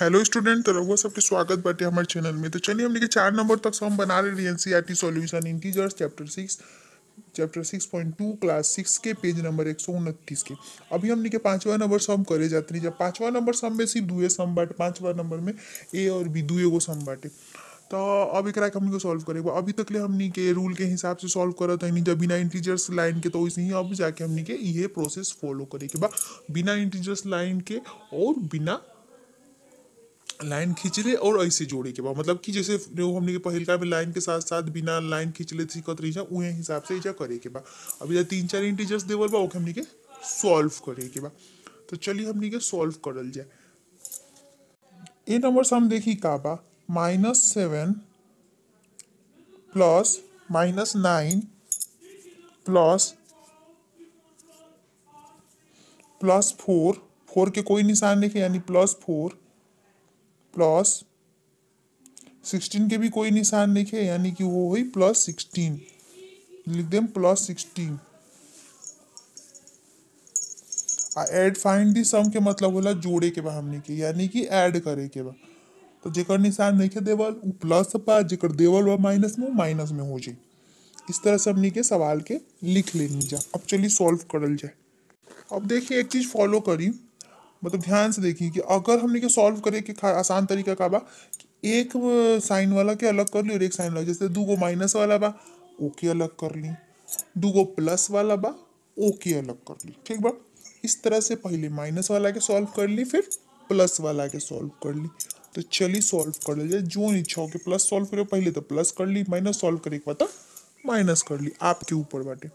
hello student तो रघुआ सबके स्वागत बाटे हमारे चैनल में तो चलिए हम लेके चार नंबर तक हम बना रहे हैं N C T solution integers chapter six chapter six point two class six के पेज नंबर एक सौ उनतीस के अभी हम लेके पांचवा नंबर सम करे जाते हैं जब पांचवा नंबर सम में सिर्फ दुए सम बाटे पांचवा नंबर में ए और बी दुए को सम बाटे तो अब एक हम को सॉल्व करे अभी तक ले हमने के रूल के हिसाब से सॉल्व करा था जब बिना इंटीजर्स लाइन के तो वैसे ही अब जाके हमने के ये प्रोसेस फॉलो करे के बाद बिना इंटीजर्स लाइन के और बिना लाइन खींच ले और ऐसे जोड़े के बाद मतलब कि जैसे जो हमने के पहिलका में लाइन के साथ साथ बिना लाइन खींचले दिक्कत रही उहे हिसाब से ऐसा करे के बा अब इधर तीन चार इंटीजर्स देवल बा हमने के सॉल्व करे के बाद तो चलिए हमने के सॉल्व करल जाए ए नंबर से हम देखी का बा minus seven plus minus nine plus plus four four के कोई निशान है यानी प्लस फोर प्लस सिक्सटीन के भी कोई निशान लिखे यानी कि वो हुई प्लस सिक्सटीन लिख दें plus sixteen add find the sum के मतलब होला जोड़े के बाद हमने के यानी कि ऐड करे के बाद तो जेकर निशान लिखे देवल वो प्लस पा जेकर देवल व माइनस में माइनस में हो जाए इस तरह से हमने के सवाल के लिख लेनी जा अब चलिए सॉल्व करल जाए अब देखिए एक चीज़ फॉलो करी मतलब ध्यान से देखिए कि अगर हमने क्या सॉल्व करें कि आसान तरीका का बा एक साइन वाला के अलग कर ली और एक साइन वाला जैसे दू गो माइनस वाला बा ओके अलग कर ली दू गो प्लस वाला बा ओके अलग कर ली ठीक बा इस तरह से पहले माइनस वाला के सॉल्व कर ली फिर प्लस वाला के सॉल्व कर ली तो चलिए सॉल्व कर लीजिए जो इच्छा हो कि प्लस सॉल्व करो पहले तो प्लस कर ली माइनस सॉल्व करे के बाद माइनस कर ली आपके ऊपर बाटे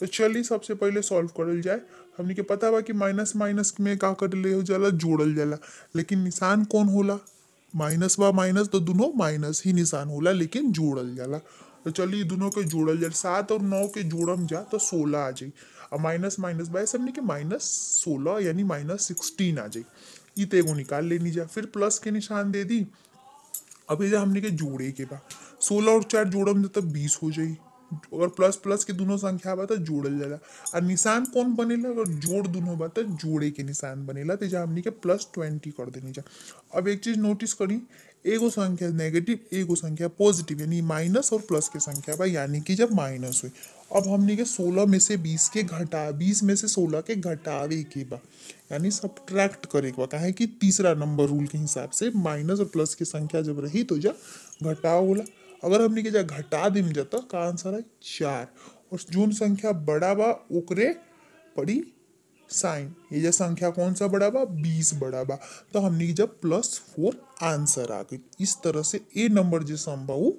तो चलिए सबसे पहले सॉल्व कर जाए हमने के पता बा कि माइनस माइनस में का ले हो जाला जोड़ल जाला लेकिन निशान कौन होला माइनस बा माइनस तो दोनों माइनस ही निशान होला लेकिन जोड़ल जाला तो चलिए दोनों के जोड़ल जाए सात और नौ के जोड़म जा तो सोलह आ जाए और माइनस माइनस बाय सबने के माइनस सोलह यानी माइनस सिक्सटीन आ जाई इत एगो निकाल लेनी जा फिर प्लस के निशान दे दी अब ये हमने के जोड़े के बा सोलह और चार जोड़म जा तब बीस हो जाए और प्लस प्लस के दोनों संख्या बा तो जोड़ल जाला और निशान कौन बनेला अगर जोड़ दोनों बा तो जोड़े के निशान बनेला तो जहाँ हमने के प्लस ट्वेंटी कर देनी जा अब एक चीज़ नोटिस करी एगो संख्या नेगेटिव एगो संख्या पॉजिटिव यानी माइनस और प्लस के संख्या बा यानी कि जब माइनस हुई अब हमने के सोलह में से बीस के घटा बीस में से सोलह के घटावे के बा यानी सब्ट्रैक्ट करे के बा कहे कि तीसरा नंबर रूल के हिसाब से माइनस और प्लस की संख्या जब रही तो जब घटाव होला अगर हमने के जा घटा दीम जा का आंसर है चार और जोन संख्या बड़ा बा ओकरे पड़ी साइन ये जो संख्या कौन सा बड़ा बा बीस बड़ा बा तो हमने की जब प्लस फोर आंसर आ गई इस तरह से ए नंबर जो संभव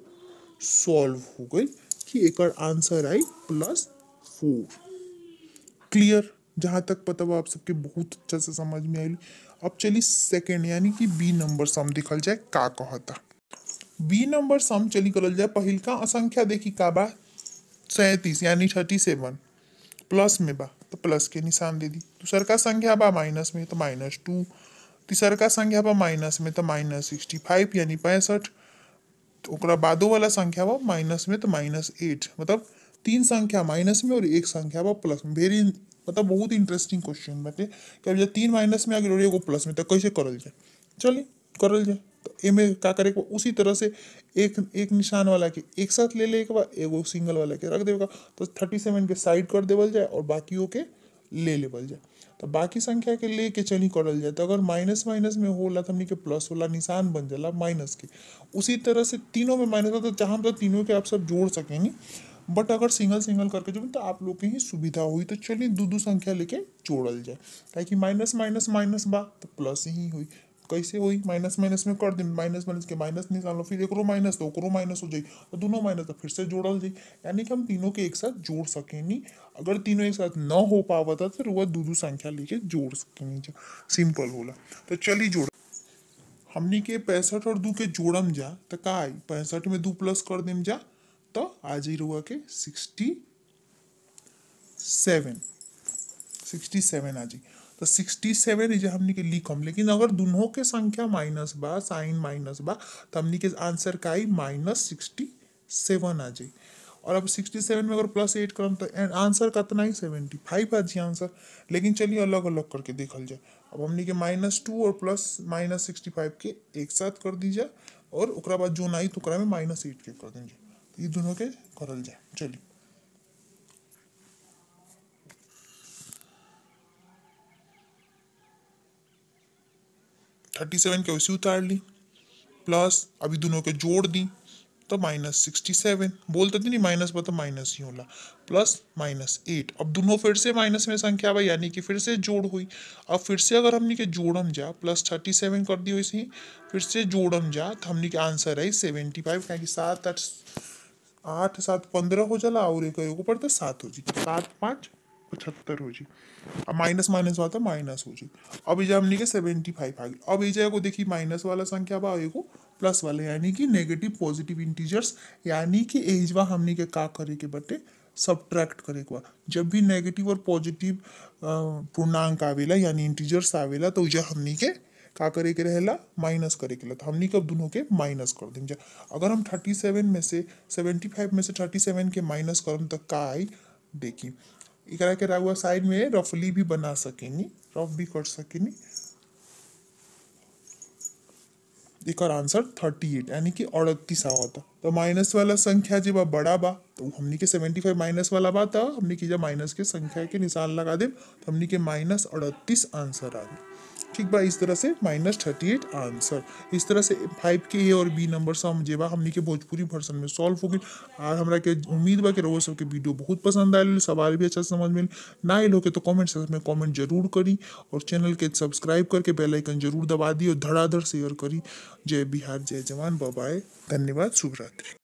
सॉल्व हो गई कि एक आंसर आई प्लस फोर क्लियर जहाँ तक पता हुआ आप सबके बहुत अच्छा से समझ में आई अब चलिए सेकेंड यानी कि बी नंबर से हम देखल जाए का कहता बी नंबर सम चली करल जाए पहिलका असंख्या देखी का बा सैंतीस यानी थर्टी सेवन प्लस में बा तो प्लस के निशान दे दी दूसर का संख्या बा माइनस में तो माइनस टू तीसर का संख्या बा माइनस में तो माइनस सिक्सटी फाइव यानी पैंसठ तो बादो वाला संख्या बा माइनस में तो माइनस एट मतलब तीन संख्या माइनस में और एक संख्या बा प्लस में वेरी मतलब बहुत इंटरेस्टिंग क्वेश्चन बाटे कि जब तीन माइनस में आगे एगो प्लस में तो कैसे करल जाए चलिए करल जाए तो ए में का करे उसी तरह से एक एक निशान वाला के एक साथ ले ले एक बार एगो सिंगल वाला के रख देगा तो थर्टी सेवन के साइड कर देवल जाए और बाकियों के ले लेवल जाए तो बाकी संख्या के ले के चली करल जाए तो अगर माइनस माइनस में होला तो हमने के प्लस होला निशान बन जाला माइनस के उसी तरह से तीनों में माइनस तो चाहे तो तीनों के आप सब जोड़ सकेंगे बट अगर सिंगल सिंगल करके जो तो आप लोग के ही सुविधा हुई तो चलिए दो दो संख्या लेके जोड़ल जाए ताकि माइनस माइनस माइनस बा तो प्लस ही हुई कैसे हुई माइनस माइनस में कर दी माइनस माइनस के माइनस निकालो फिर एक रो माइनस तो करो माइनस हो जाए और तो दोनों माइनस तो फिर से जोड़ल जाए यानी कि हम तीनों के एक साथ जोड़ सकें नहीं अगर तीनों एक साथ न हो पावा था फिर वह दो दो संख्या लेके जोड़ सकें सिंपल होला तो चलिए जोड़ हमने के पैंसठ और दो के जोड़म जा तो का आई पैंसठ में दो प्लस कर दे जा तो आज ही रुआ के सिक्सटी सेवन सिक्सटी सेवन आ जाए तो सिक्सटी सेवन इजे हमने के लिखम लेकिन अगर दोनों के संख्या माइनस बा साइन माइनस बा तो हमने के आंसर का ही माइनस सिक्सटी सेवन आ जाए और अब सिक्सटी सेवन में अगर प्लस एट करम तो आंसर कितना ही सेवेंटी फाइव आ जाए आंसर लेकिन चलिए अलग अलग करके देखल जाए अब हमने के माइनस टू और प्लस माइनस सिक्सटी फाइव के एक साथ कर दीजिए और जो बाद तो में माइनस एट के कर दीजिए तो ये दोनों के करल जाए चलिए थर्टी सेवन की उसे उतार ली प्लस अभी दोनों के जोड़ दी तो माइनस सिक्सटी सेवन बोलते थे नहीं माइनस पर माइनस ही होला प्लस माइनस एट अब दोनों फिर से माइनस में संख्या भाई यानी कि फिर से जोड़ हुई अब फिर से अगर हमने के जोड़म जा प्लस थर्टी सेवन कर दी वैसे ही फिर से जोड़म जा तो हमने के आंसर आई सेवेंटी फाइव क्या सात आठ आठ सात पंद्रह हो जाला और एक ऊपर तो सात हो जाए सात पाँच पचहत्तर हो जी अब माइनस माइनस वाला था तो माइनस हो जी अब ये हमने के सेवेंटी फाइव आ गई अब अभिजय को देखिए माइनस वाला संख्या बा एगो प्लस वाले यानी कि नेगेटिव पॉजिटिव इंटीजर्स यानी कि एजवा हमने के का करे के बटे सब्ट्रैक्ट करे के जब भी नेगेटिव और पॉजिटिव पूर्णांक आवेला यानी इंटीजर्स आवेला तो ये हमने के का करे के रहेला माइनस करे के ला तो हमनी कब दोनों के माइनस कर देंगे अगर हम थर्टी सेवन में से सेवेंटी फाइव में से थर्टी सेवन के माइनस करम तो का आई देखी इकरा के रागुआ साइड में रफली भी बना सकेनी रफ भी कर सकेनी एक आंसर थर्टी एट यानी कि अड़तीस आवता तो माइनस वाला संख्या जब बड़ा बा तो हमने के सेवेंटी फाइव माइनस वाला बात हमने की जब माइनस के संख्या के निशान लगा दे तो हमने के माइनस अड़तीस आंसर आ गया ठीक बा इस तरह से माइनस थर्टी एट आंसर इस तरह से फाइव के ए और बी नंबर से हम हमने के भोजपुरी वर्सन में सॉल्व हो गई और हमरा के उम्मीद बा कि रउआ सबके वीडियो बहुत पसंद आए सवाल भी अच्छा समझ में ना आयल हो के तो कमेंट सेक्शन में कमेंट जरूर करी और चैनल के सब्सक्राइब करके बेलाइकन जरूर दबा दी और धड़ाधड़ शेयर करी जय बिहार जय जवान बाय धन्यवाद शुभरात्रि